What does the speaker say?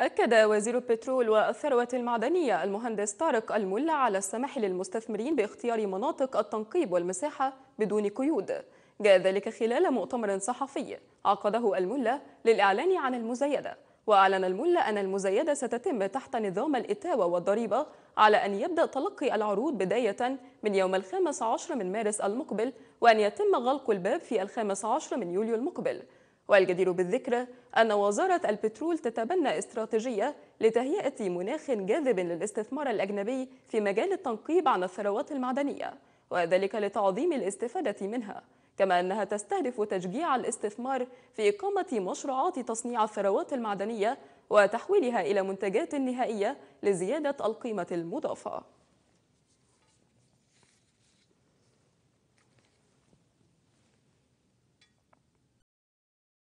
أكد وزير البترول والثروة المعدنية المهندس طارق الملا على السماح للمستثمرين باختيار مناطق التنقيب والمساحة بدون قيود جاء ذلك خلال مؤتمر صحفي عقده الملا للإعلان عن المزايدة وأعلن الملا أن المزايدة ستتم تحت نظام الإتاوة والضريبة على أن يبدأ تلقي العروض بداية من يوم الخامس عشر من مارس المقبل وأن يتم غلق الباب في الخامس عشر من يوليو المقبل والجدير بالذكر أن وزارة البترول تتبنى استراتيجية لتهيئة مناخ جاذب للاستثمار الأجنبي في مجال التنقيب عن الثروات المعدنية وذلك لتعظيم الاستفادة منها كما أنها تستهدف تشجيع الاستثمار في إقامة مشروعات تصنيع الثروات المعدنية وتحويلها إلى منتجات نهائية لزيادة القيمة المضافة